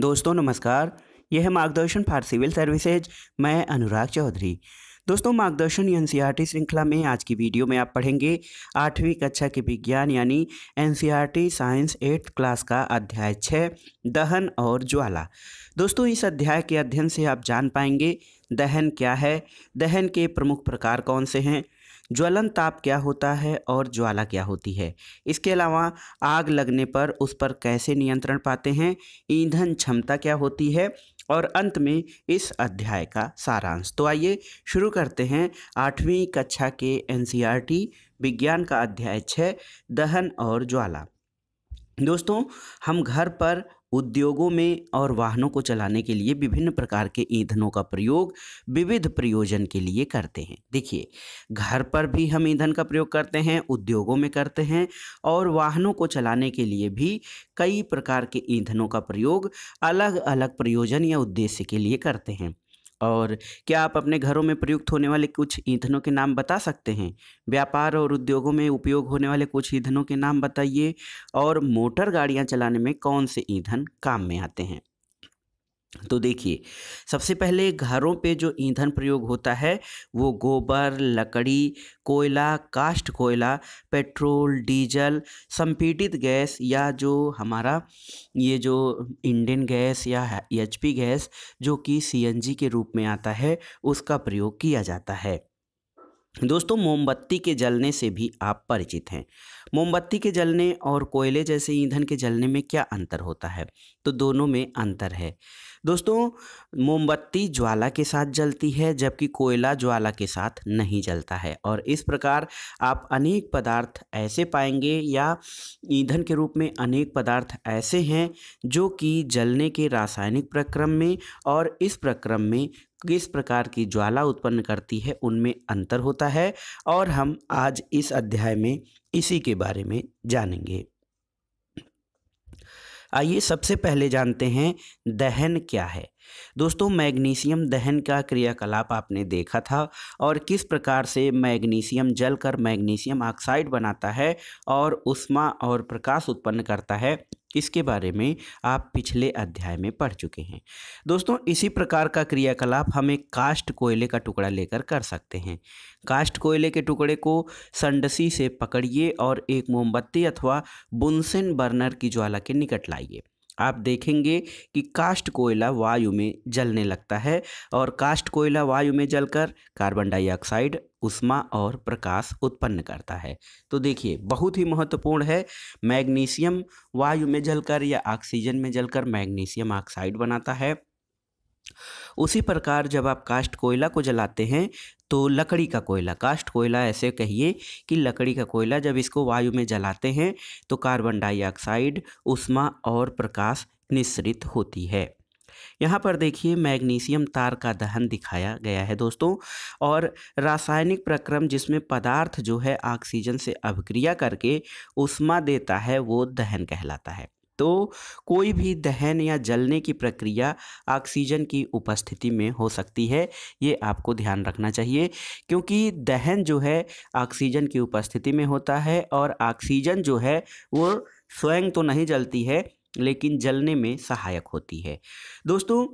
दोस्तों नमस्कार यह है मार्गदर्शन फॉर सिविल सर्विसेज मैं अनुराग चौधरी दोस्तों मार्गदर्शन एन श्रृंखला में आज की वीडियो में आप पढ़ेंगे आठवीं कक्षा के विज्ञान यानी एन साइंस एट्थ क्लास का अध्याय छः दहन और ज्वाला दोस्तों इस अध्याय के अध्ययन से आप जान पाएंगे दहन क्या है दहन के प्रमुख प्रकार कौन से हैं ज्वलन ताप क्या होता है और ज्वाला क्या होती है इसके अलावा आग लगने पर उस पर कैसे नियंत्रण पाते हैं ईंधन क्षमता क्या होती है और अंत में इस अध्याय का सारांश तो आइए शुरू करते हैं आठवीं कक्षा के एनसीईआरटी विज्ञान का अध्याय छः दहन और ज्वाला दोस्तों हम घर पर उद्योगों में और वाहनों को चलाने के लिए विभिन्न प्रकार के ईंधनों का प्रयोग विविध प्रयोजन के लिए करते हैं देखिए घर पर भी हम ईंधन का प्रयोग करते हैं उद्योगों में करते हैं और वाहनों को चलाने के लिए भी कई प्रकार के ईंधनों का प्रयोग अलग अलग प्रयोजन या उद्देश्य के लिए करते हैं और क्या आप अपने घरों में प्रयुक्त होने वाले कुछ ईंधनों के नाम बता सकते हैं व्यापार और उद्योगों में उपयोग होने वाले कुछ ईंधनों के नाम बताइए और मोटर गाड़ियाँ चलाने में कौन से ईंधन काम में आते हैं तो देखिए सबसे पहले घरों पे जो ईंधन प्रयोग होता है वो गोबर लकड़ी कोयला काष्ट कोयला पेट्रोल डीजल संपीड़ित गैस या जो हमारा ये जो इंडियन गैस या एच गैस जो कि सीएनजी के रूप में आता है उसका प्रयोग किया जाता है दोस्तों मोमबत्ती के जलने से भी आप परिचित हैं मोमबत्ती के जलने और कोयले जैसे ईंधन के जलने में क्या अंतर होता है तो दोनों में अंतर है दोस्तों मोमबत्ती ज्वाला के साथ जलती है जबकि कोयला ज्वाला के साथ नहीं जलता है और इस प्रकार आप अनेक पदार्थ ऐसे पाएंगे या ईंधन के रूप में अनेक पदार्थ ऐसे हैं जो कि जलने के रासायनिक प्रक्रम में और इस प्रक्रम में किस प्रकार की ज्वाला उत्पन्न करती है उनमें अंतर होता है और हम आज इस अध्याय में इसी के बारे में जानेंगे आइए सबसे पहले जानते हैं दहन क्या है दोस्तों मैग्नीशियम दहन का क्रियाकलाप आपने देखा था और किस प्रकार से मैग्नीशियम जलकर मैग्नीशियम ऑक्साइड बनाता है और उष्मा और प्रकाश उत्पन्न करता है इसके बारे में आप पिछले अध्याय में पढ़ चुके हैं दोस्तों इसी प्रकार का क्रियाकलाप हम एक कास्ट कोयले का टुकड़ा लेकर कर सकते हैं कास्ट कोयले के टुकड़े को संडसी से पकड़िए और एक मोमबत्ती अथवा बुनसेन बर्नर की ज्वाला के निकट लाइए आप देखेंगे कि कास्ट कोयला वायु में जलने लगता है और कास्ट कोयला वायु में जलकर कार्बन डाइऑक्साइड उष्मा और प्रकाश उत्पन्न करता है तो देखिए बहुत ही महत्वपूर्ण है मैग्नीशियम वायु में जलकर या ऑक्सीजन में जलकर मैग्नीशियम ऑक्साइड बनाता है उसी प्रकार जब आप कास्ट कोयला को जलाते हैं तो लकड़ी का कोयला कास्ट कोयला ऐसे कहिए कि लकड़ी का कोयला जब इसको वायु में जलाते हैं तो कार्बन डाइऑक्साइड उष्मा और प्रकाश निश्रित होती है यहाँ पर देखिए मैग्नीशियम तार का दहन दिखाया गया है दोस्तों और रासायनिक प्रक्रम जिसमें पदार्थ जो है ऑक्सीजन से अभिक्रिया करके उष्मा देता है वो दहन कहलाता है तो कोई भी दहन या जलने की प्रक्रिया ऑक्सीजन की उपस्थिति में हो सकती है ये आपको ध्यान रखना चाहिए क्योंकि दहन जो है ऑक्सीजन की उपस्थिति में होता है और ऑक्सीजन जो है वो स्वयं तो नहीं जलती है लेकिन जलने में सहायक होती है दोस्तों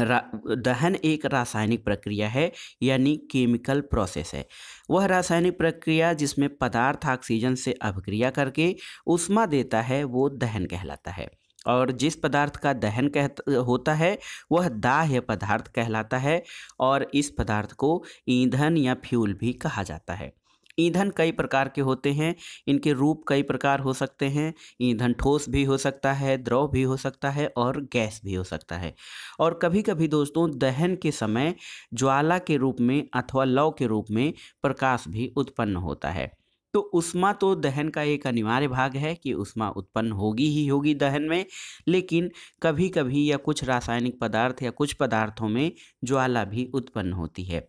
दहन एक रासायनिक प्रक्रिया है यानी केमिकल प्रोसेस है वह रासायनिक प्रक्रिया जिसमें पदार्थ ऑक्सीजन से अभिक्रिया करके उष्मा देता है वो दहन कहलाता है और जिस पदार्थ का दहन कह होता है वह दाह पदार्थ कहलाता है और इस पदार्थ को ईंधन या फ्यूल भी कहा जाता है ईंधन कई प्रकार के होते हैं इनके रूप कई प्रकार हो सकते हैं ईंधन ठोस भी हो सकता है द्रव भी हो सकता है और गैस भी हो सकता है और कभी कभी दोस्तों दहन के समय ज्वाला के रूप में अथवा लव के रूप में प्रकाश भी उत्पन्न होता है तो उष्मा तो दहन का एक अनिवार्य भाग है कि उष्मा उत्पन्न होगी ही होगी दहन में लेकिन कभी कभी या कुछ रासायनिक पदार्थ या कुछ पदार्थों में ज्वाला भी उत्पन्न होती है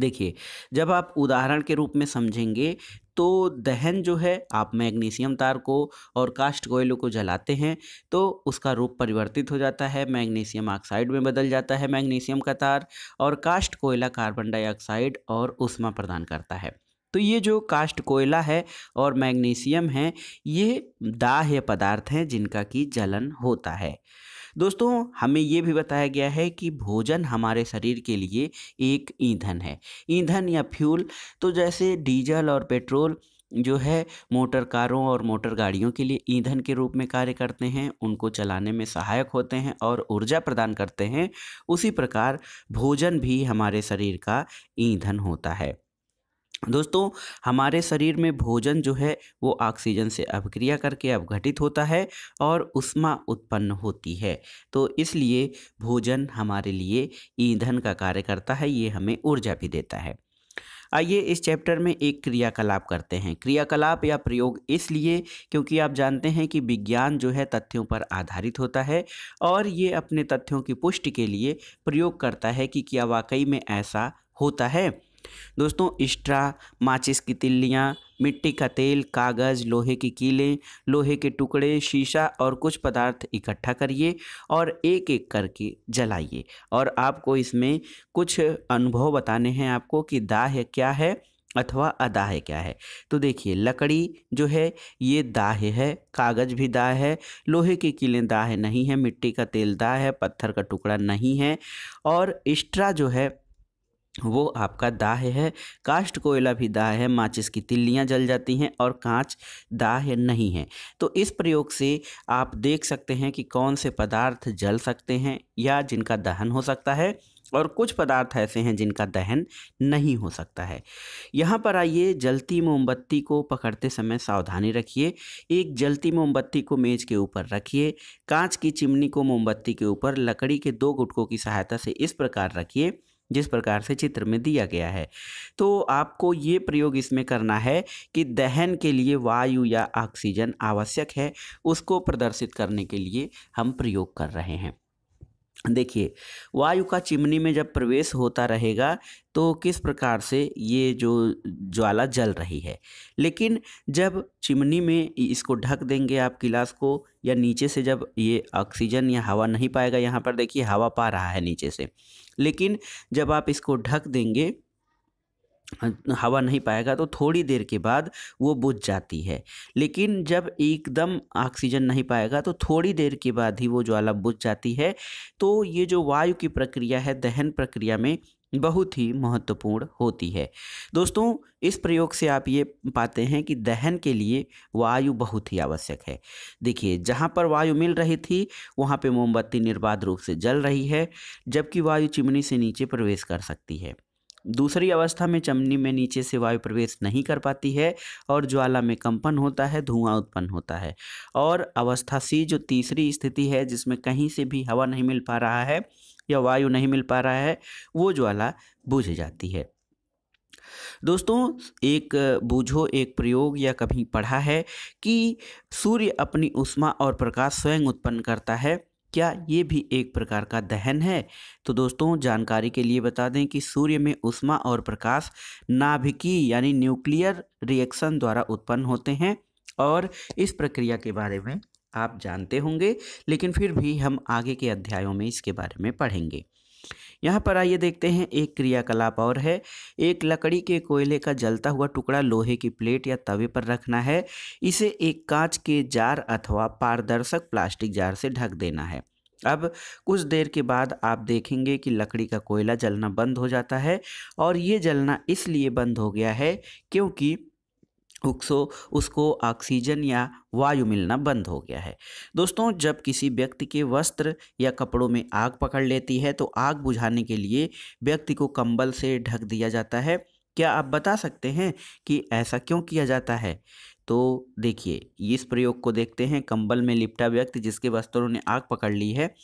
देखिए जब आप उदाहरण के रूप में समझेंगे तो दहन जो है आप मैग्नीशियम तार को और कास्ट कोयलों को जलाते हैं तो उसका रूप परिवर्तित हो जाता है मैग्नीशियम ऑक्साइड में बदल जाता है मैग्नीशियम का तार और कास्ट कोयला कार्बन डाइऑक्साइड और उष्मा प्रदान करता है तो ये जो कास्ट कोयला है और मैग्नीशियम है ये दाह्य पदार्थ हैं जिनका कि जलन होता है दोस्तों हमें ये भी बताया गया है कि भोजन हमारे शरीर के लिए एक ईंधन है ईंधन या फ्यूल तो जैसे डीजल और पेट्रोल जो है मोटर कारों और मोटर गाड़ियों के लिए ईंधन के रूप में कार्य करते हैं उनको चलाने में सहायक होते हैं और ऊर्जा प्रदान करते हैं उसी प्रकार भोजन भी हमारे शरीर का ईंधन होता है दोस्तों हमारे शरीर में भोजन जो है वो ऑक्सीजन से अभिक्रिया करके अवघटित होता है और उष्मा उत्पन्न होती है तो इसलिए भोजन हमारे लिए ईंधन का कार्य करता है ये हमें ऊर्जा भी देता है आइए इस चैप्टर में एक क्रियाकलाप करते हैं क्रियाकलाप या प्रयोग इसलिए क्योंकि आप जानते हैं कि विज्ञान जो है तथ्यों पर आधारित होता है और ये अपने तथ्यों की पुष्टि के लिए प्रयोग करता है कि क्या वाकई में ऐसा होता है दोस्तों इस्ट्रा माचिस की तिल्लियाँ मिट्टी का तेल कागज़ लोहे की कीलें लोहे के टुकड़े शीशा और कुछ पदार्थ इकट्ठा करिए और एक एक करके जलाइए और आपको इसमें कुछ अनुभव बताने हैं आपको कि दाह क्या है अथवा अदाह क्या है तो देखिए लकड़ी जो है ये दाह है कागज़ भी दाह है लोहे की कीलें दाह नहीं है मिट्टी का तेल दाह है पत्थर का टुकड़ा नहीं है और इस्ट्रा जो है वो आपका दाह है काष्ट कोयला भी दाह है माचिस की तिल्लियाँ जल जाती हैं और कांच दाह नहीं है तो इस प्रयोग से आप देख सकते हैं कि कौन से पदार्थ जल सकते हैं या जिनका दहन हो सकता है और कुछ पदार्थ ऐसे हैं जिनका दहन नहीं हो सकता है यहाँ पर आइए जलती मोमबत्ती को पकड़ते समय सावधानी रखिए एक जलती मोमबत्ती को मेज के ऊपर रखिए कांच की चिमनी को मोमबत्ती के ऊपर लकड़ी के दो गुटकों की सहायता से इस प्रकार रखिए जिस प्रकार से चित्र में दिया गया है तो आपको ये प्रयोग इसमें करना है कि दहन के लिए वायु या ऑक्सीजन आवश्यक है उसको प्रदर्शित करने के लिए हम प्रयोग कर रहे हैं देखिए वायु का चिमनी में जब प्रवेश होता रहेगा तो किस प्रकार से ये जो ज्वाला जल रही है लेकिन जब चिमनी में इसको ढक देंगे आप गिलास को या नीचे से जब ये ऑक्सीजन या हवा नहीं पाएगा यहाँ पर देखिए हवा पा रहा है नीचे से लेकिन जब आप इसको ढक देंगे हवा नहीं पाएगा तो थोड़ी देर के बाद वो बुझ जाती है लेकिन जब एकदम ऑक्सीजन नहीं पाएगा तो थोड़ी देर के बाद ही वो ज्वाला बुझ जाती है तो ये जो वायु की प्रक्रिया है दहन प्रक्रिया में बहुत ही महत्वपूर्ण होती है दोस्तों इस प्रयोग से आप ये पाते हैं कि दहन के लिए वायु बहुत ही आवश्यक है देखिए जहाँ पर वायु मिल रही थी वहाँ पे मोमबत्ती निर्बाध रूप से जल रही है जबकि वायु चिमनी से नीचे प्रवेश कर सकती है दूसरी अवस्था में चमनी में नीचे से वायु प्रवेश नहीं कर पाती है और ज्वाला में कंपन होता है धुआं उत्पन्न होता है और अवस्था सी जो तीसरी स्थिति है जिसमें कहीं से भी हवा नहीं मिल पा रहा है या वायु नहीं मिल पा रहा है वो ज्वाला बुझ जाती है दोस्तों एक बूझो एक प्रयोग या कभी पढ़ा है कि सूर्य अपनी उष्मा और प्रकाश स्वयं उत्पन्न करता है क्या ये भी एक प्रकार का दहन है तो दोस्तों जानकारी के लिए बता दें कि सूर्य में उष्मा और प्रकाश नाभिकी यानी न्यूक्लियर रिएक्शन द्वारा उत्पन्न होते हैं और इस प्रक्रिया के बारे में आप जानते होंगे लेकिन फिर भी हम आगे के अध्यायों में इसके बारे में पढ़ेंगे यहाँ पर आइए देखते हैं एक क्रियाकलाप और है एक लकड़ी के कोयले का जलता हुआ टुकड़ा लोहे की प्लेट या तवे पर रखना है इसे एक कांच के जार अथवा पारदर्शक प्लास्टिक जार से ढक देना है अब कुछ देर के बाद आप देखेंगे कि लकड़ी का कोयला जलना बंद हो जाता है और ये जलना इसलिए बंद हो गया है क्योंकि उक्सो उसको ऑक्सीजन या वायु मिलना बंद हो गया है दोस्तों जब किसी व्यक्ति के वस्त्र या कपड़ों में आग पकड़ लेती है तो आग बुझाने के लिए व्यक्ति को कंबल से ढक दिया जाता है क्या आप बता सकते हैं कि ऐसा क्यों किया जाता है तो देखिए इस प्रयोग को देखते हैं कंबल में लिपटा व्यक्ति जिसके वस्त्रों ने आग पकड़ ली है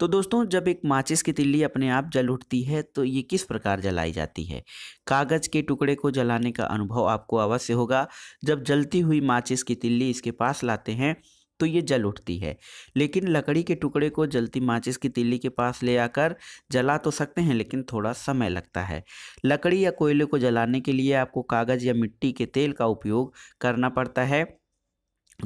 तो दोस्तों जब एक माचिस की तिल्ली अपने आप जल उठती है तो ये किस प्रकार जलाई जाती है कागज़ के टुकड़े को जलाने का अनुभव आपको अवश्य होगा जब जलती हुई माचिस की तिल्ली इसके पास लाते हैं तो ये जल उठती है लेकिन लकड़ी के टुकड़े को जलती माचिस की तिल्ली के पास ले आकर जला तो सकते हैं लेकिन थोड़ा समय लगता है लकड़ी या कोयले को जलाने के लिए आपको कागज़ या मिट्टी के तेल का उपयोग करना पड़ता है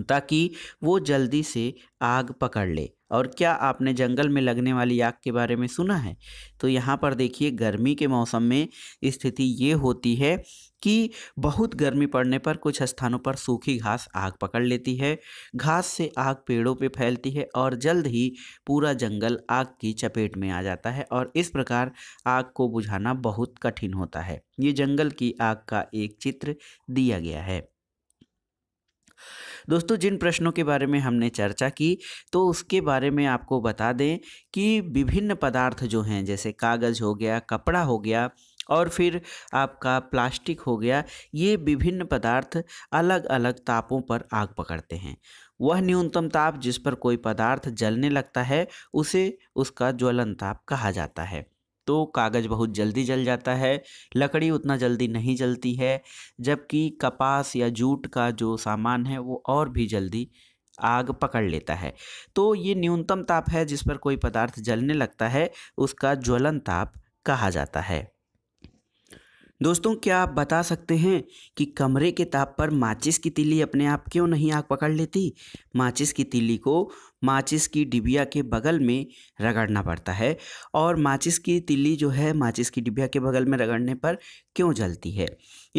ताकि वो जल्दी से आग पकड़ ले और क्या आपने जंगल में लगने वाली आग के बारे में सुना है तो यहाँ पर देखिए गर्मी के मौसम में स्थिति ये होती है कि बहुत गर्मी पड़ने पर कुछ स्थानों पर सूखी घास आग पकड़ लेती है घास से आग पेड़ों पे फैलती है और जल्द ही पूरा जंगल आग की चपेट में आ जाता है और इस प्रकार आग को बुझाना बहुत कठिन होता है ये जंगल की आग का एक चित्र दिया गया है दोस्तों जिन प्रश्नों के बारे में हमने चर्चा की तो उसके बारे में आपको बता दें कि विभिन्न पदार्थ जो हैं जैसे कागज़ हो गया कपड़ा हो गया और फिर आपका प्लास्टिक हो गया ये विभिन्न पदार्थ अलग अलग तापों पर आग पकड़ते हैं वह न्यूनतम ताप जिस पर कोई पदार्थ जलने लगता है उसे उसका ज्वलन ताप कहा जाता है तो कागज़ बहुत जल्दी जल जाता है लकड़ी उतना जल्दी नहीं जलती है जबकि कपास या जूट का जो सामान है वो और भी जल्दी आग पकड़ लेता है तो ये न्यूनतम ताप है जिस पर कोई पदार्थ जलने लगता है उसका ज्वलन ताप कहा जाता है दोस्तों क्या आप बता सकते हैं कि कमरे के ताप पर माचिस की तिली अपने आप क्यों नहीं आग पकड़ लेती माचिस की तिली को माचिस की डिबिया के बगल में रगड़ना पड़ता है और माचिस की तिली जो है माचिस की डिबिया के बगल में रगड़ने पर क्यों जलती है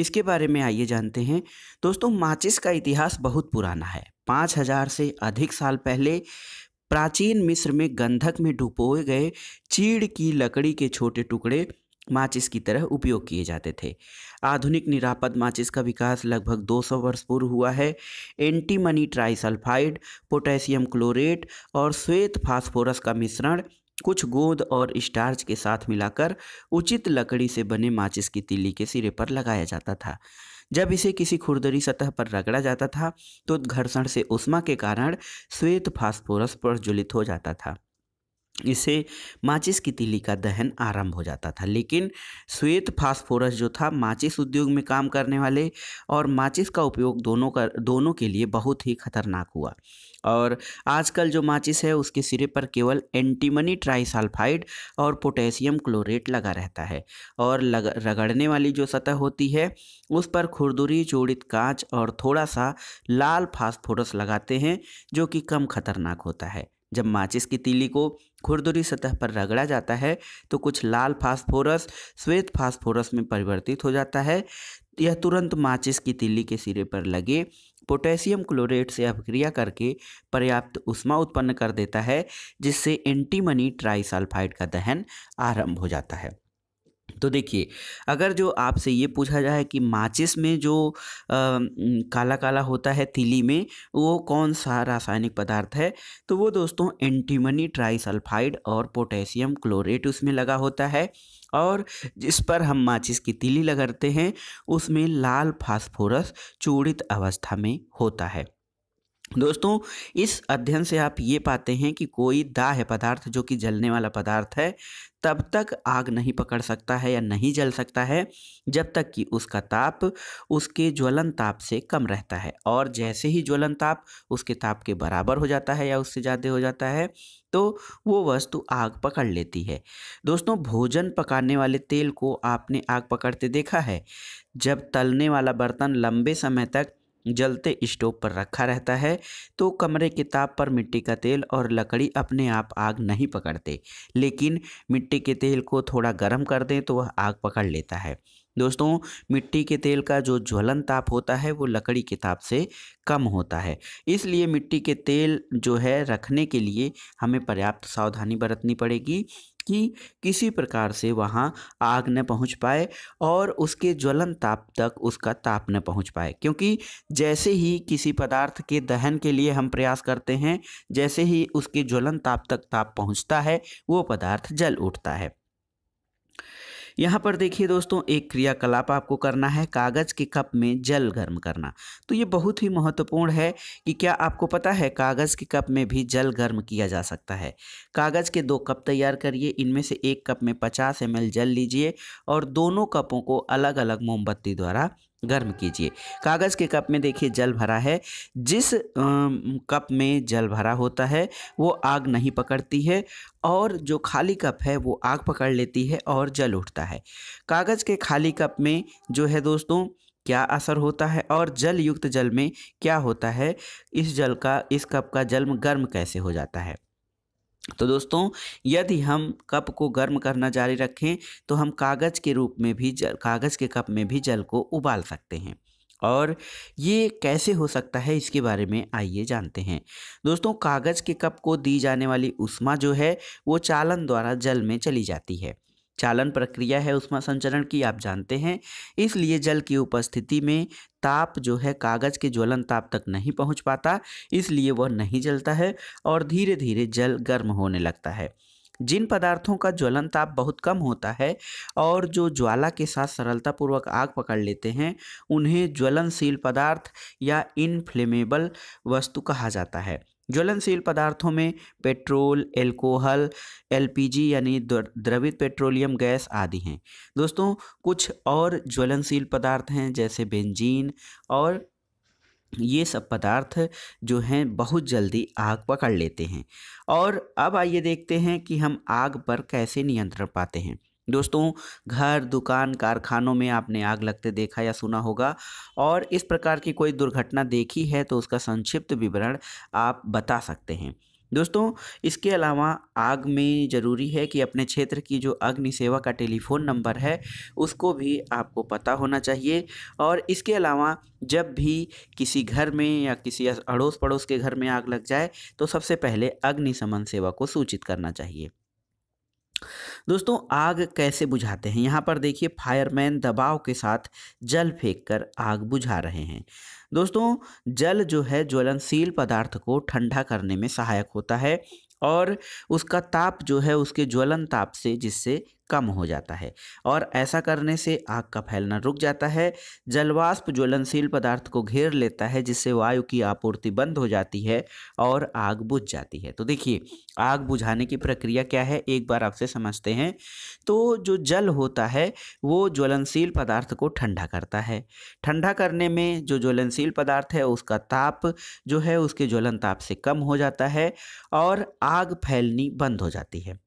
इसके बारे में आइए जानते हैं दोस्तों माचिस का इतिहास बहुत पुराना है पाँच हज़ार से अधिक साल पहले प्राचीन मिस्र में गंधक में डुबोए गए चीड़ की लकड़ी के छोटे टुकड़े माचिस की तरह उपयोग किए जाते थे आधुनिक निरापद माचिस का विकास लगभग 200 वर्ष पूर्व हुआ है antimony trisulphide potassium chlorate और श्वेत फास्फोरस का मिश्रण कुछ गोंद और स्टार्च के साथ मिलाकर उचित लकड़ी से बने माचिस की तिल्ली के सिरे पर लगाया जाता था जब इसे किसी खुरदरी सतह पर रगड़ा जाता था तो घर्षण से उष्मा के कारण श्वेत फास्फोरस प्रज्वलित हो जाता था इसे माचिस की तिली का दहन आरंभ हो जाता था लेकिन श्वेत फास्फोरस जो था माचिस उद्योग में काम करने वाले और माचिस का उपयोग दोनों का दोनों के लिए बहुत ही खतरनाक हुआ और आजकल जो माचिस है उसके सिरे पर केवल एंटीमनी ट्राइसल्फाइड और पोटेशियम क्लोरेट लगा रहता है और लग रगड़ने वाली जो सतह होती है उस पर खुरदुरी जोड़ित कांच और थोड़ा सा लाल फास्फोरस लगाते हैं जो कि कम खतरनाक होता है जब माचिस की तीली को खुरदुरी सतह पर रगड़ा जाता है तो कुछ लाल फास्फोरस श्वेत फास्फोरस में परिवर्तित हो जाता है यह तुरंत माचिस की तिल्ली के सिरे पर लगे पोटेशियम क्लोरेट से अभिक्रिया करके पर्याप्त उष्मा उत्पन्न कर देता है जिससे एंटीमनी ट्राइसल्फाइड का दहन आरंभ हो जाता है तो देखिए अगर जो आपसे ये पूछा जाए कि माचिस में जो आ, काला काला होता है तिली में वो कौन सा रासायनिक पदार्थ है तो वो दोस्तों एंटीमनी ट्राइसल्फाइड और पोटेशियम क्लोरेट उसमें लगा होता है और जिस पर हम माचिस की तिली लगाते हैं उसमें लाल फास्फोरस चूड़ित अवस्था में होता है दोस्तों इस अध्ययन से आप ये पाते हैं कि कोई दाह पदार्थ जो कि जलने वाला पदार्थ है तब तक आग नहीं पकड़ सकता है या नहीं जल सकता है जब तक कि उसका ताप उसके ज्वलन ताप से कम रहता है और जैसे ही ज्वलन ताप उसके ताप के बराबर हो जाता है या उससे ज़्यादा हो जाता है तो वो वस्तु आग पकड़ लेती है दोस्तों भोजन पकाने वाले तेल को आपने आग पकड़ते देखा है जब तलने वाला बर्तन लंबे समय तक जलते स्टोव पर रखा रहता है तो कमरे के ताप पर मिट्टी का तेल और लकड़ी अपने आप आग नहीं पकड़ते लेकिन मिट्टी के तेल को थोड़ा गर्म कर दें तो वह आग पकड़ लेता है दोस्तों मिट्टी के तेल का जो ज्वलन ताप होता है वो लकड़ी के ताप से कम होता है इसलिए मिट्टी के तेल जो है रखने के लिए हमें पर्याप्त सावधानी बरतनी पड़ेगी कि किसी प्रकार से वहाँ आग न पहुँच पाए और उसके ज्वलन ताप तक उसका ताप न पहुँच पाए क्योंकि जैसे ही किसी पदार्थ के दहन के लिए हम प्रयास करते हैं जैसे ही उसके ज्वलन ताप तक ताप पहुँचता है वो पदार्थ जल उठता है यहाँ पर देखिए दोस्तों एक क्रियाकलाप आपको करना है कागज़ के कप में जल गर्म करना तो ये बहुत ही महत्वपूर्ण है कि क्या आपको पता है कागज़ के कप में भी जल गर्म किया जा सकता है कागज़ के दो कप तैयार करिए इनमें से एक कप में पचास एम जल लीजिए और दोनों कपों को अलग अलग मोमबत्ती द्वारा गर्म कीजिए कागज़ के कप में देखिए जल भरा है जिस कप में जल भरा होता है वो आग नहीं पकड़ती है और जो खाली कप है वो आग पकड़ लेती है और जल उठता है कागज़ के खाली कप में जो है दोस्तों क्या असर होता है और जल युक्त जल में क्या होता है इस जल का इस कप का जल गर्म कैसे हो जाता है तो दोस्तों यदि हम कप को गर्म करना जारी रखें तो हम कागज़ के रूप में भी जल कागज़ के कप में भी जल को उबाल सकते हैं और ये कैसे हो सकता है इसके बारे में आइए जानते हैं दोस्तों कागज़ के कप को दी जाने वाली उष्मा जो है वो चालन द्वारा जल में चली जाती है चालन प्रक्रिया है उष्मा संचरण की आप जानते हैं इसलिए जल की उपस्थिति में ताप जो है कागज़ के ज्वलन ताप तक नहीं पहुंच पाता इसलिए वह नहीं जलता है और धीरे धीरे जल गर्म होने लगता है जिन पदार्थों का ज्वलन ताप बहुत कम होता है और जो ज्वाला के साथ सरलतापूर्वक आग पकड़ लेते हैं उन्हें ज्वलनशील पदार्थ या इनफ्लेमेबल वस्तु कहा जाता है ज्वलनशील पदार्थों में पेट्रोल एल्कोहल एलपीजी यानी द्रवित पेट्रोलियम गैस आदि हैं दोस्तों कुछ और ज्वलनशील पदार्थ हैं जैसे बेंजीन और ये सब पदार्थ जो हैं बहुत जल्दी आग पकड़ लेते हैं और अब आइए देखते हैं कि हम आग पर कैसे नियंत्रण पाते हैं दोस्तों घर दुकान कारखानों में आपने आग लगते देखा या सुना होगा और इस प्रकार की कोई दुर्घटना देखी है तो उसका संक्षिप्त विवरण आप बता सकते हैं दोस्तों इसके अलावा आग में ज़रूरी है कि अपने क्षेत्र की जो अग्नि सेवा का टेलीफ़ोन नंबर है उसको भी आपको पता होना चाहिए और इसके अलावा जब भी किसी घर में या किसी अड़ोस पड़ोस के घर में आग लग जाए तो सबसे पहले अग्निशमन सेवा को सूचित करना चाहिए दोस्तों आग कैसे बुझाते हैं यहाँ पर देखिए फायरमैन दबाव के साथ जल फेंक कर आग बुझा रहे हैं दोस्तों जल जो है ज्वलनशील पदार्थ को ठंडा करने में सहायक होता है और उसका ताप जो है उसके ज्वलन ताप से जिससे कम हो जाता है और ऐसा करने से आग का फैलना रुक जाता है जलवाष्प ज्वलनशील पदार्थ को घेर लेता है जिससे वायु की आपूर्ति बंद हो जाती है और आग बुझ जाती है तो देखिए आग बुझाने की प्रक्रिया क्या है एक बार आपसे समझते हैं तो जो जल होता है वो ज्वलनशील पदार्थ को ठंडा करता है ठंडा करने में जो ज्वलनशील पदार्थ है उसका ताप जो है उसके ज्वलन ताप से कम हो जाता है और आग फैलनी बंद हो जाती है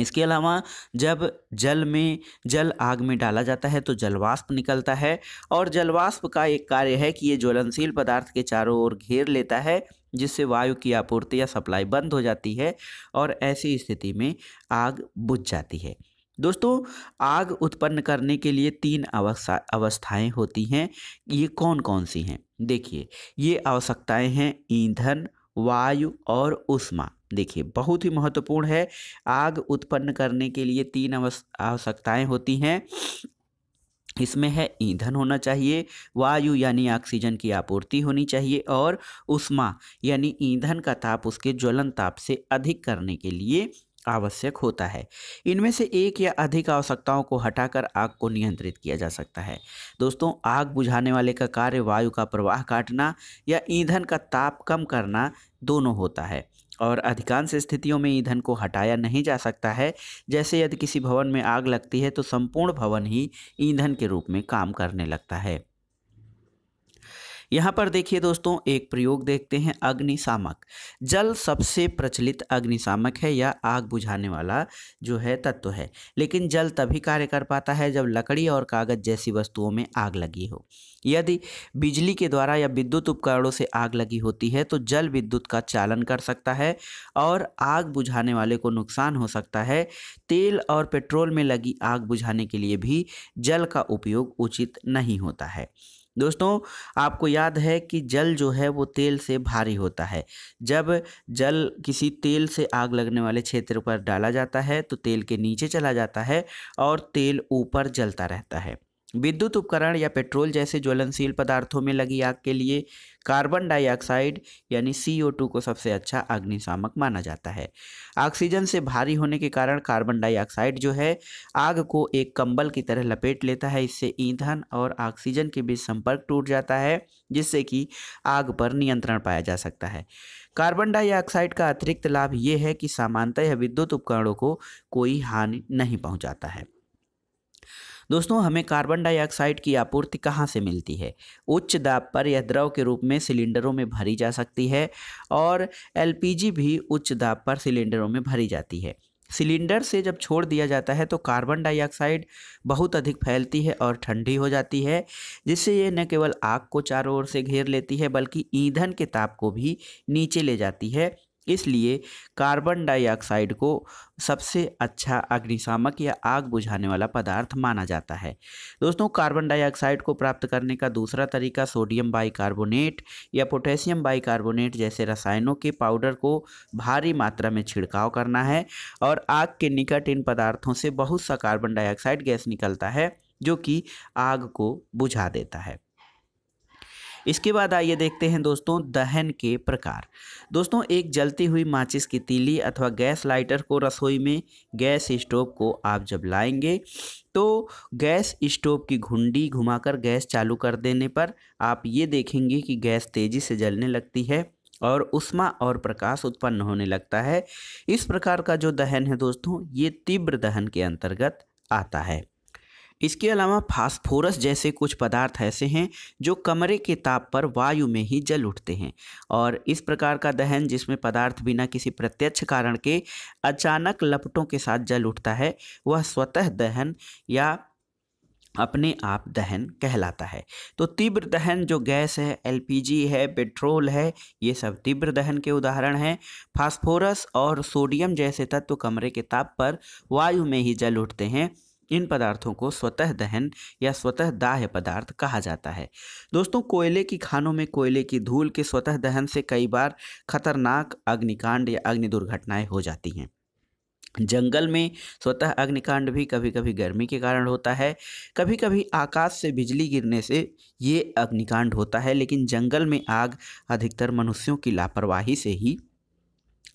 इसके अलावा जब जल में जल आग में डाला जाता है तो जलवाष्प निकलता है और जलवाष्प का एक कार्य है कि ये ज्वलनशील पदार्थ के चारों ओर घेर लेता है जिससे वायु की आपूर्ति या सप्लाई बंद हो जाती है और ऐसी स्थिति में आग बुझ जाती है दोस्तों आग उत्पन्न करने के लिए तीन अवस्था अवस्थाएं होती हैं ये कौन कौन सी हैं देखिए ये आवश्यकताएं हैं ईंधन वायु और उष्मा देखिए बहुत ही महत्वपूर्ण है आग उत्पन्न करने के लिए तीन आवश्यकताएं होती हैं इसमें है ईंधन होना चाहिए वायु यानी ऑक्सीजन की आपूर्ति होनी चाहिए और उष्मा यानी ईंधन का ताप उसके ज्वलन ताप से अधिक करने के लिए आवश्यक होता है इनमें से एक या अधिक आवश्यकताओं को हटाकर आग को नियंत्रित किया जा सकता है दोस्तों आग बुझाने वाले का कार्य वायु का प्रवाह काटना या ईंधन का ताप कम करना दोनों होता है और अधिकांश स्थितियों में ईंधन को हटाया नहीं जा सकता है जैसे यदि किसी भवन में आग लगती है तो संपूर्ण भवन ही ईंधन के रूप में काम करने लगता है यहाँ पर देखिए दोस्तों एक प्रयोग देखते हैं अग्निशामक जल सबसे प्रचलित अग्निशामक है या आग बुझाने वाला जो है तत्व है लेकिन जल तभी कार्य कर पाता है जब लकड़ी और कागज जैसी वस्तुओं में आग लगी हो यदि बिजली के द्वारा या विद्युत उपकरणों से आग लगी होती है तो जल विद्युत का चालन कर सकता है और आग बुझाने वाले को नुकसान हो सकता है तेल और पेट्रोल में लगी आग बुझाने के लिए भी जल का उपयोग उचित नहीं होता है दोस्तों आपको याद है कि जल जो है वो तेल से भारी होता है जब जल किसी तेल से आग लगने वाले क्षेत्र पर डाला जाता है तो तेल के नीचे चला जाता है और तेल ऊपर जलता रहता है विद्युत उपकरण या पेट्रोल जैसे ज्वलनशील पदार्थों में लगी आग के लिए कार्बन डाइऑक्साइड यानी टू को सबसे अच्छा अग्निशामक माना जाता है ऑक्सीजन से भारी होने के कारण कार्बन डाइऑक्साइड जो है आग को एक कंबल की तरह लपेट लेता है इससे ईंधन और ऑक्सीजन के बीच संपर्क टूट जाता है जिससे कि आग पर नियंत्रण पाया जा सकता है कार्बन डाइऑक्साइड का अतिरिक्त लाभ ये है कि सामान्यतः विद्युत उपकरणों को कोई हानि नहीं पहुँचाता है दोस्तों हमें कार्बन डाइऑक्साइड की आपूर्ति कहाँ से मिलती है उच्च दाब पर यह द्रव के रूप में सिलेंडरों में भरी जा सकती है और एलपीजी भी उच्च दाब पर सिलेंडरों में भरी जाती है सिलेंडर से जब छोड़ दिया जाता है तो कार्बन डाइऑक्साइड बहुत अधिक फैलती है और ठंडी हो जाती है जिससे ये न केवल आग को चारों ओर से घेर लेती है बल्कि ईंधन के ताप को भी नीचे ले जाती है इसलिए कार्बन डाइऑक्साइड को सबसे अच्छा अग्निशामक या आग बुझाने वाला पदार्थ माना जाता है दोस्तों कार्बन डाइऑक्साइड को प्राप्त करने का दूसरा तरीका सोडियम बाइकार्बोनेट या पोटेशियम बाइकार्बोनेट जैसे रसायनों के पाउडर को भारी मात्रा में छिड़काव करना है और आग के निकट इन पदार्थों से बहुत सा कार्बन डाइऑक्साइड गैस निकलता है जो कि आग को बुझा देता है इसके बाद आइए देखते हैं दोस्तों दहन के प्रकार दोस्तों एक जलती हुई माचिस की तीली अथवा गैस लाइटर को रसोई में गैस स्टोव को आप जब लाएंगे तो गैस स्टोव की घुंडी घुमाकर गैस चालू कर देने पर आप ये देखेंगे कि गैस तेज़ी से जलने लगती है और उष्मा और प्रकाश उत्पन्न होने लगता है इस प्रकार का जो दहन है दोस्तों ये तीव्र दहन के अंतर्गत आता है इसके अलावा फास्फोरस जैसे कुछ पदार्थ ऐसे हैं जो कमरे के ताप पर वायु में ही जल उठते हैं और इस प्रकार का दहन जिसमें पदार्थ बिना किसी प्रत्यक्ष कारण के अचानक लपटों के साथ जल उठता है वह स्वतः दहन या अपने आप दहन कहलाता है तो तीव्र दहन जो गैस है एलपीजी है पेट्रोल है ये सब तीव्र दहन के उदाहरण हैं फास्फोरस और सोडियम जैसे तत्व तो कमरे के ताप पर वायु में ही जल उठते हैं इन पदार्थों को स्वतः दहन या स्वतः दाह पदार्थ कहा जाता है दोस्तों कोयले की खानों में कोयले की धूल के स्वतः दहन से कई बार खतरनाक अग्निकांड या अग्नि दुर्घटनाएं हो जाती हैं जंगल में स्वतः अग्निकांड भी कभी कभी गर्मी के कारण होता है कभी कभी आकाश से बिजली गिरने से ये अग्निकांड होता है लेकिन जंगल में आग अधिकतर मनुष्यों की लापरवाही से ही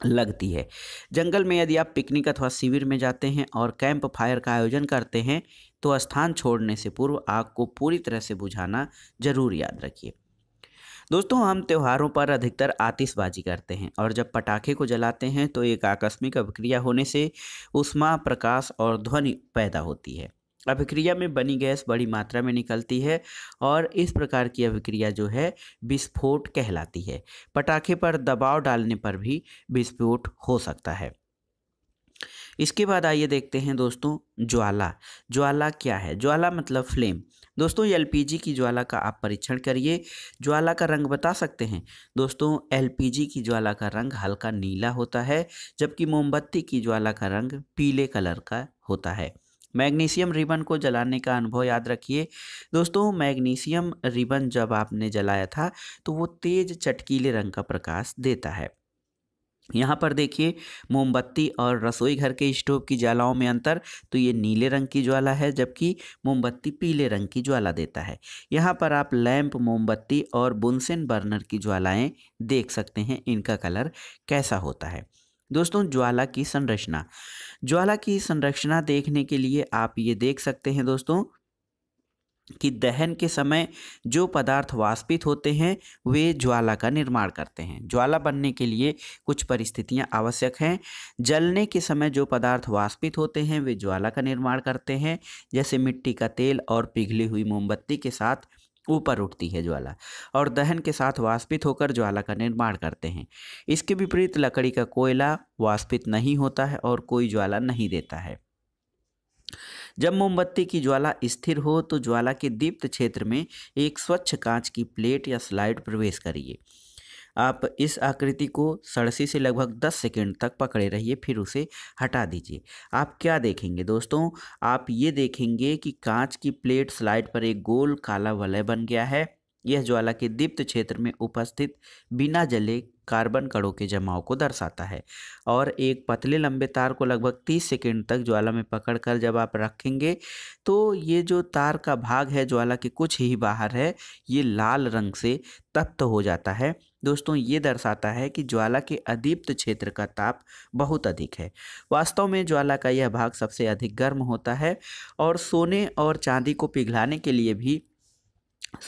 लगती है जंगल में यदि आप पिकनिक अथवा शिविर में जाते हैं और कैंप फायर का आयोजन करते हैं तो स्थान छोड़ने से पूर्व आग को पूरी तरह से बुझाना जरूर याद रखिए दोस्तों हम त्योहारों पर अधिकतर आतिशबाजी करते हैं और जब पटाखे को जलाते हैं तो एक आकस्मिक अभिक्रिया होने से उष्मा प्रकाश और ध्वनि पैदा होती है अभिक्रिया में बनी गैस बड़ी मात्रा में निकलती है और इस प्रकार की अभिक्रिया जो है विस्फोट कहलाती है पटाखे पर दबाव डालने पर भी विस्फोट हो सकता है इसके बाद आइए देखते हैं दोस्तों ज्वाला ज्वाला क्या है ज्वाला मतलब फ्लेम दोस्तों एलपीजी की ज्वाला का आप परीक्षण करिए ज्वाला का रंग बता सकते हैं दोस्तों एलपीजी की ज्वाला का रंग हल्का नीला होता है जबकि मोमबत्ती की ज्वाला का रंग पीले कलर का होता है मैग्नीशियम रिबन को जलाने का अनुभव याद रखिए दोस्तों मैग्नीशियम रिबन जब आपने जलाया था तो वो तेज चटकीले रंग का प्रकाश देता है यहाँ पर देखिए मोमबत्ती और रसोई घर के स्टोव की ज्वालाओं में अंतर तो ये नीले रंग की ज्वाला है जबकि मोमबत्ती पीले रंग की ज्वाला देता है यहाँ पर आप लैंप मोमबत्ती और बुनसेन बर्नर की ज्वालाएं देख सकते हैं इनका कलर कैसा होता है दोस्तों ज्वाला की संरचना ज्वाला की संरचना देखने के लिए आप ये देख सकते हैं दोस्तों कि दहन के समय जो पदार्थ वाष्पित होते हैं वे ज्वाला का निर्माण करते हैं ज्वाला बनने के लिए कुछ परिस्थितियां आवश्यक हैं जलने के समय जो पदार्थ वाष्पित होते हैं वे ज्वाला का निर्माण करते हैं जैसे मिट्टी का तेल और पिघली हुई मोमबत्ती के साथ ऊपर उठती है ज्वाला और दहन के साथ वाष्पित होकर ज्वाला का निर्माण करते हैं इसके विपरीत लकड़ी का कोयला वाष्पित नहीं होता है और कोई ज्वाला नहीं देता है जब मोमबत्ती की ज्वाला स्थिर हो तो ज्वाला के दीप्त क्षेत्र में एक स्वच्छ कांच की प्लेट या स्लाइड प्रवेश करिए आप इस आकृति को सड़सी से लगभग 10 सेकेंड तक पकड़े रहिए फिर उसे हटा दीजिए आप क्या देखेंगे दोस्तों आप ये देखेंगे कि कांच की प्लेट स्लाइड पर एक गोल काला वलय बन गया है यह ज्वाला के दीप्त क्षेत्र में उपस्थित बिना जले कार्बन कणों के जमाव को दर्शाता है और एक पतले लंबे तार को लगभग 30 सेकेंड तक ज्वाला में पकड़कर जब आप रखेंगे तो ये जो तार का भाग है ज्वाला के कुछ ही बाहर है ये लाल रंग से तप्त हो जाता है दोस्तों ये दर्शाता है कि ज्वाला के अधीप्त क्षेत्र का ताप बहुत अधिक है वास्तव में ज्वाला का यह भाग सबसे अधिक गर्म होता है और सोने और चांदी को पिघलाने के लिए भी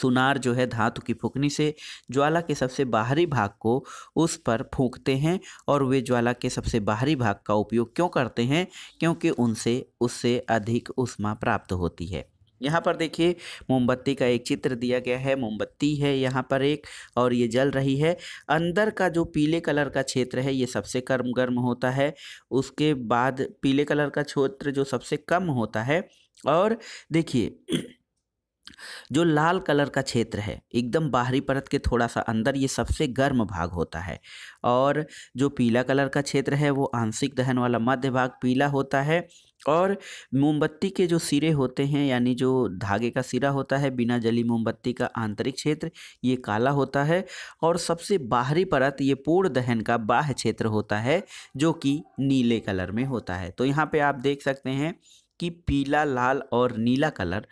सुनार जो है धातु की फुकनी से ज्वाला के सबसे बाहरी भाग को उस पर फूकते हैं और वे ज्वाला के सबसे बाहरी भाग का उपयोग क्यों करते हैं क्योंकि उनसे उससे अधिक उष्मा प्राप्त होती है यहाँ पर देखिए मोमबत्ती का एक चित्र दिया गया है मोमबत्ती है यहाँ पर एक और ये जल रही है अंदर का जो पीले कलर का क्षेत्र है ये सबसे कर्म गर्म होता है उसके बाद पीले कलर का क्षेत्र जो सबसे कम होता है और देखिए जो लाल कलर का क्षेत्र है एकदम बाहरी परत के थोड़ा सा अंदर ये सबसे गर्म भाग होता है और जो पीला कलर का क्षेत्र है वो आंशिक दहन वाला मध्य भाग पीला होता है और मोमबत्ती के जो सिरे होते हैं यानी जो धागे का सिरा होता है बिना जली मोमबत्ती का आंतरिक क्षेत्र ये काला होता है और सबसे बाहरी परत ये पूर्ण दहन का बाह्य क्षेत्र होता है जो कि नीले कलर में होता है तो यहाँ पे आप देख सकते हैं कि पीला लाल और नीला कलर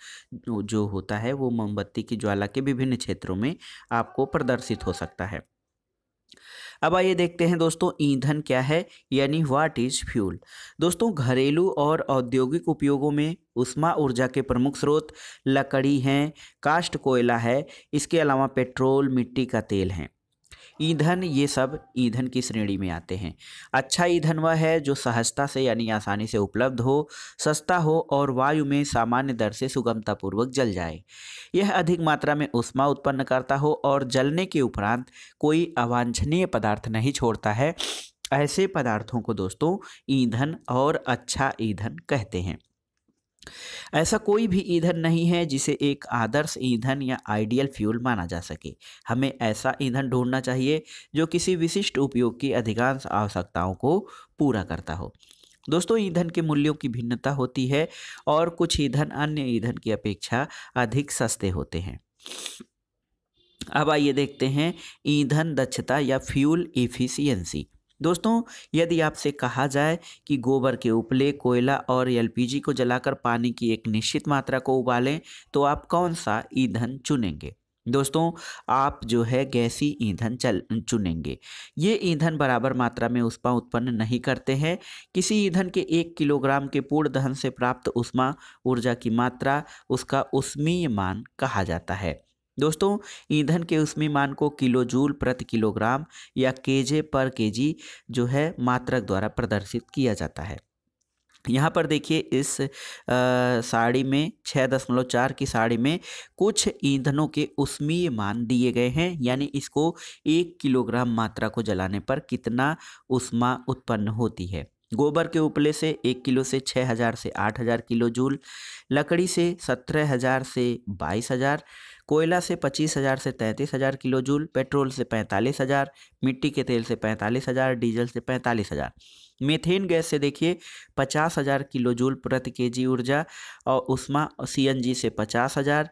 जो होता है वो मोमबत्ती की ज्वाला के विभिन्न क्षेत्रों में आपको प्रदर्शित हो सकता है अब आइए देखते हैं दोस्तों ईंधन क्या है यानी व्हाट इज फ्यूल दोस्तों घरेलू और औद्योगिक उपयोगों में उष्मा ऊर्जा के प्रमुख स्रोत लकड़ी हैं काष्ट कोयला है इसके अलावा पेट्रोल मिट्टी का तेल हैं ईंधन ये सब ईंधन की श्रेणी में आते हैं अच्छा ईंधन वह है जो सहजता से यानी आसानी से उपलब्ध हो सस्ता हो और वायु में सामान्य दर से सुगमतापूर्वक जल जाए यह अधिक मात्रा में उष्मा उत्पन्न करता हो और जलने के उपरांत कोई अवांछनीय पदार्थ नहीं छोड़ता है ऐसे पदार्थों को दोस्तों ईंधन और अच्छा ईंधन कहते हैं ऐसा कोई भी ईंधन नहीं है जिसे एक आदर्श ईंधन या आइडियल फ्यूल माना जा सके हमें ऐसा ईंधन ढूंढना चाहिए जो किसी विशिष्ट उपयोग की अधिकांश आवश्यकताओं को पूरा करता हो दोस्तों ईंधन के मूल्यों की भिन्नता होती है और कुछ ईंधन अन्य ईंधन की अपेक्षा अधिक सस्ते होते हैं अब आइए देखते हैं ईंधन दक्षता या फ्यूल इफिशियंसी दोस्तों यदि आपसे कहा जाए कि गोबर के उपले कोयला और एलपीजी को जलाकर पानी की एक निश्चित मात्रा को उबालें तो आप कौन सा ईंधन चुनेंगे दोस्तों आप जो है गैसी ईंधन चल चुनेंगे ये ईंधन बराबर मात्रा में उष्मा उत्पन्न नहीं करते हैं किसी ईंधन के एक किलोग्राम के पूर्ण दहन से प्राप्त उष्मा ऊर्जा की मात्रा उसका उष्मीय मान कहा जाता है दोस्तों ईंधन के उस मान को किलो जूल प्रति किलोग्राम या केजे पर केजी जो है मात्रक द्वारा प्रदर्शित किया जाता है यहाँ पर देखिए इस साड़ी में छः दशमलव चार की साड़ी में कुछ ईंधनों के उष्मीय मान दिए गए हैं यानी इसको एक किलोग्राम मात्रा को जलाने पर कितना उष्मा उत्पन्न होती है गोबर के उपले से एक किलो से छः हज़ार से आठ हज़ार किलो जूल लकड़ी से सत्रह हज़ार से बाईस हज़ार कोयला से पच्चीस हज़ार से तैंतीस हज़ार किलो जूल पेट्रोल से पैंतालीस हज़ार मिट्टी के तेल से पैंतालीस हज़ार डीजल से पैंतालीस हज़ार मीथेन गैस से देखिए पचास हज़ार किलो जूल प्रति केजी ऊर्जा और उष्मा सीएनजी से पचास हज़ार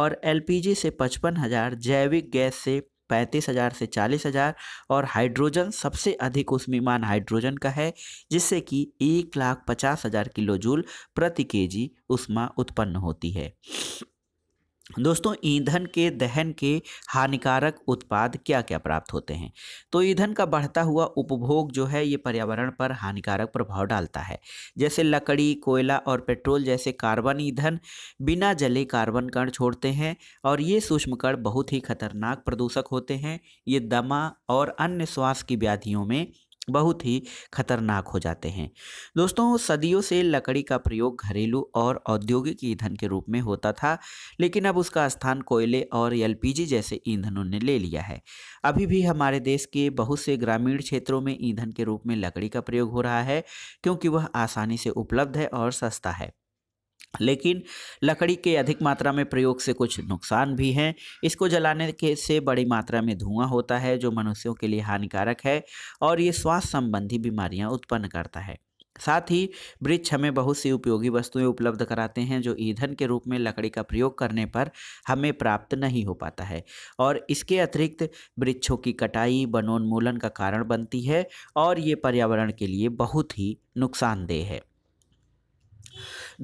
और एलपीजी से पचपन हज़ार जैविक गैस से पैंतीस हज़ार से चालीस हज़ार और हाइड्रोजन सबसे अधिक उसमें मान हाइड्रोजन का है जिससे कि एक लाख पचास हज़ार किलो जूल प्रति केजी उष्मा उत्पन्न होती है दोस्तों ईंधन के दहन के हानिकारक उत्पाद क्या क्या प्राप्त होते हैं तो ईंधन का बढ़ता हुआ उपभोग जो है ये पर्यावरण पर हानिकारक प्रभाव डालता है जैसे लकड़ी कोयला और पेट्रोल जैसे कार्बन ईंधन बिना जले कार्बन कण छोड़ते हैं और ये सूक्ष्म कण बहुत ही खतरनाक प्रदूषक होते हैं ये दमा और अन्य श्वास की व्याधियों में बहुत ही खतरनाक हो जाते हैं दोस्तों सदियों से लकड़ी का प्रयोग घरेलू और औद्योगिक ईंधन के रूप में होता था लेकिन अब उसका स्थान कोयले और एलपीजी जैसे ईंधनों ने ले लिया है अभी भी हमारे देश के बहुत से ग्रामीण क्षेत्रों में ईंधन के रूप में लकड़ी का प्रयोग हो रहा है क्योंकि वह आसानी से उपलब्ध है और सस्ता है लेकिन लकड़ी के अधिक मात्रा में प्रयोग से कुछ नुकसान भी हैं इसको जलाने के से बड़ी मात्रा में धुआं होता है जो मनुष्यों के लिए हानिकारक है और ये स्वास्थ्य संबंधी बीमारियां उत्पन्न करता है साथ ही वृक्ष हमें बहुत सी उपयोगी वस्तुएं उपलब्ध कराते हैं जो ईंधन के रूप में लकड़ी का प्रयोग करने पर हमें प्राप्त नहीं हो पाता है और इसके अतिरिक्त वृक्षों की कटाई वनोन्मूलन का कारण बनती है और ये पर्यावरण के लिए बहुत ही नुकसानदेह है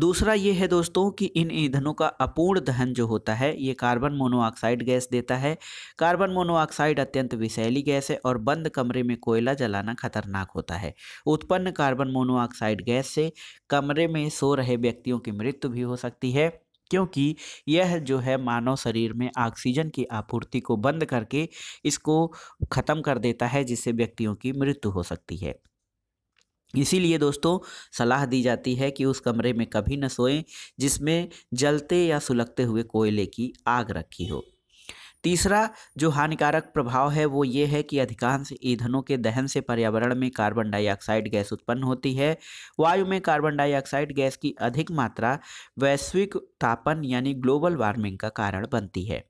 दूसरा ये है दोस्तों कि इन ईंधनों का अपूर्ण दहन जो होता है ये कार्बन मोनोऑक्साइड गैस देता है कार्बन मोनोऑक्साइड अत्यंत विषैली गैस है और बंद कमरे में कोयला जलाना खतरनाक होता है उत्पन्न कार्बन मोनोऑक्साइड गैस से कमरे में सो रहे व्यक्तियों की मृत्यु भी हो सकती है क्योंकि यह जो है मानव शरीर में ऑक्सीजन की आपूर्ति को बंद करके इसको ख़त्म कर देता है जिससे व्यक्तियों की मृत्यु हो सकती है इसीलिए दोस्तों सलाह दी जाती है कि उस कमरे में कभी न सोएं जिसमें जलते या सुलगते हुए कोयले की आग रखी हो तीसरा जो हानिकारक प्रभाव है वो ये है कि अधिकांश ईंधनों के दहन से पर्यावरण में कार्बन डाइऑक्साइड गैस उत्पन्न होती है वायु में कार्बन डाइऑक्साइड गैस की अधिक मात्रा वैश्विक तापन यानी ग्लोबल वार्मिंग का कारण बनती है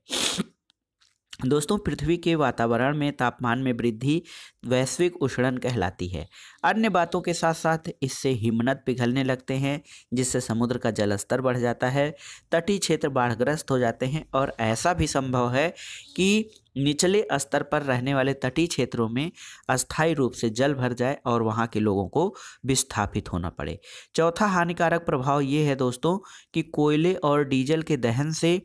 दोस्तों पृथ्वी के वातावरण में तापमान में वृद्धि वैश्विक उष्णन कहलाती है अन्य बातों के साथ साथ इससे हिमनद पिघलने लगते हैं जिससे समुद्र का जलस्तर बढ़ जाता है तटीय क्षेत्र बाढ़ग्रस्त हो जाते हैं और ऐसा भी संभव है कि निचले स्तर पर रहने वाले तटीय क्षेत्रों में अस्थायी रूप से जल भर जाए और वहाँ के लोगों को विस्थापित होना पड़े चौथा हानिकारक प्रभाव ये है दोस्तों कि कोयले और डीजल के दहन से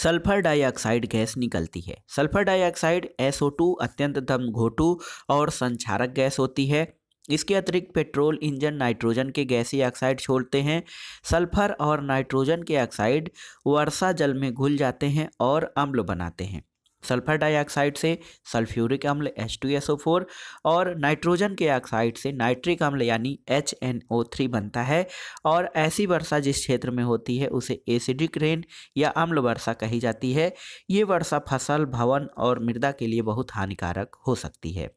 सल्फर डाइऑक्साइड गैस निकलती है सल्फर डाइऑक्साइड SO2 अत्यंत दम घोटू और संचारक गैस होती है इसके अतिरिक्त पेट्रोल इंजन नाइट्रोजन के गैसी ऑक्साइड छोड़ते हैं सल्फर और नाइट्रोजन के ऑक्साइड वर्षा जल में घुल जाते हैं और अम्ल बनाते हैं सल्फर डाइऑक्साइड से सल्फ्यूरिक अम्ल H2SO4 और नाइट्रोजन के ऑक्साइड से नाइट्रिक अम्ल यानी HNO3 बनता है और ऐसी वर्षा जिस क्षेत्र में होती है उसे एसिडिक रेन या अम्ल वर्षा कही जाती है ये वर्षा फसल भवन और मृदा के लिए बहुत हानिकारक हो सकती है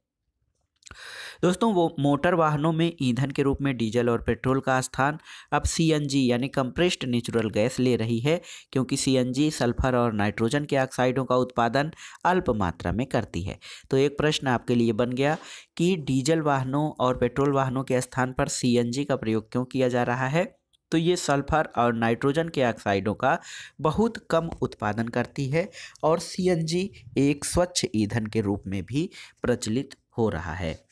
दोस्तों वो मोटर वाहनों में ईंधन के रूप में डीजल और पेट्रोल का स्थान अब सी यानी कंप्रेस्ड नेचुरल गैस ले रही है क्योंकि सी सल्फर और नाइट्रोजन के ऑक्साइडों का उत्पादन अल्प मात्रा में करती है तो एक प्रश्न आपके लिए बन गया कि डीजल वाहनों और पेट्रोल वाहनों के स्थान पर सी का प्रयोग क्यों किया जा रहा है तो ये सल्फर और नाइट्रोजन के ऑक्साइडों का बहुत कम उत्पादन करती है और सी एक स्वच्छ ईंधन के रूप में भी प्रचलित हो रहा है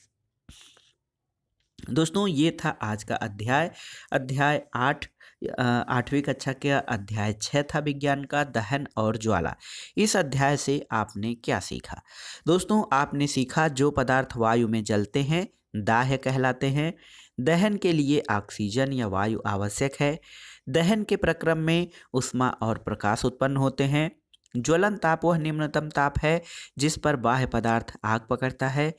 दोस्तों ये था आज का अध्याय अध्याय आठ आठवीं कक्षा के अध्याय छः था विज्ञान का दहन और ज्वाला इस अध्याय से आपने क्या सीखा दोस्तों आपने सीखा जो पदार्थ वायु में जलते हैं दाह कहलाते हैं दहन के लिए ऑक्सीजन या वायु आवश्यक है दहन के प्रक्रम में उष्मा और प्रकाश उत्पन्न होते हैं ज्वलन ताप वह निम्नतम ताप है जिस पर बाह्य पदार्थ आग पकड़ता है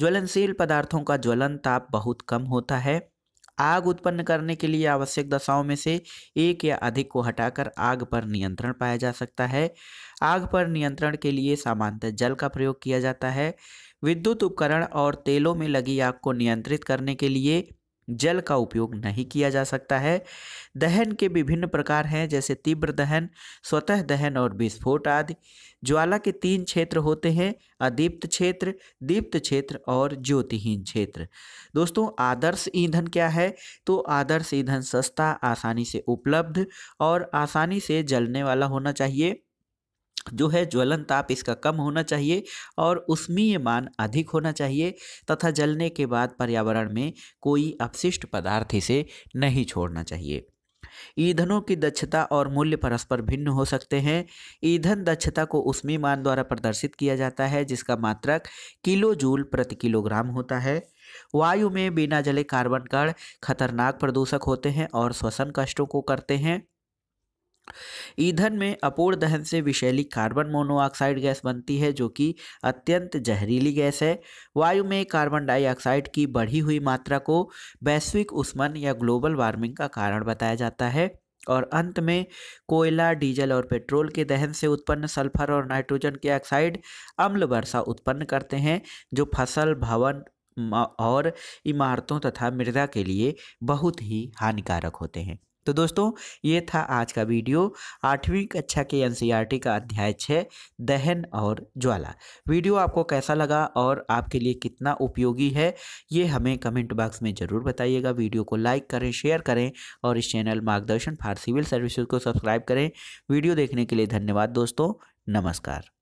ज्वलनशील पदार्थों का ज्वलन ताप बहुत कम होता है आग उत्पन्न करने के लिए आवश्यक दशाओं में से एक या अधिक को हटाकर आग पर नियंत्रण पाया जा सकता है आग पर नियंत्रण के लिए सामान्यतः जल का प्रयोग किया जाता है विद्युत उपकरण और तेलों में लगी आग को नियंत्रित करने के लिए जल का उपयोग नहीं किया जा सकता है दहन के विभिन्न प्रकार हैं जैसे तीव्र दहन स्वतः दहन और विस्फोट आदि ज्वाला के तीन क्षेत्र होते हैं अदीप्त क्षेत्र दीप्त क्षेत्र और ज्योतिहीन क्षेत्र दोस्तों आदर्श ईंधन क्या है तो आदर्श ईंधन सस्ता आसानी से उपलब्ध और आसानी से जलने वाला होना चाहिए जो है ज्वलन ताप इसका कम होना चाहिए और उष्मीय मान अधिक होना चाहिए तथा जलने के बाद पर्यावरण में कोई अपशिष्ट पदार्थ इसे नहीं छोड़ना चाहिए ईंधनों की दक्षता और मूल्य परस्पर भिन्न हो सकते हैं ईंधन दक्षता को उष्मीय मान द्वारा प्रदर्शित किया जाता है जिसका मात्रक किलो जूल प्रति किलोग्राम होता है वायु में बिना जले कार्बन कण खतरनाक प्रदूषक होते हैं और श्वसन कष्टों को करते हैं ईंधन में अपूर्ण दहन से विषैली कार्बन मोनोऑक्साइड गैस बनती है जो कि अत्यंत जहरीली गैस है वायु में कार्बन डाइऑक्साइड की बढ़ी हुई मात्रा को वैश्विक उष्मन या ग्लोबल वार्मिंग का कारण बताया जाता है और अंत में कोयला डीजल और पेट्रोल के दहन से उत्पन्न सल्फर और नाइट्रोजन के ऑक्साइड अम्ल वर्षा उत्पन्न करते हैं जो फसल भवन और इमारतों तथा मृदा के लिए बहुत ही हानिकारक होते हैं तो दोस्तों ये था आज का वीडियो आठवीं कक्षा के एनसीईआरटी का अध्याय छः दहन और ज्वाला वीडियो आपको कैसा लगा और आपके लिए कितना उपयोगी है ये हमें कमेंट बॉक्स में ज़रूर बताइएगा वीडियो को लाइक करें शेयर करें और इस channel Margdarshan for civil services को सब्सक्राइब करें वीडियो देखने के लिए धन्यवाद दोस्तों नमस्कार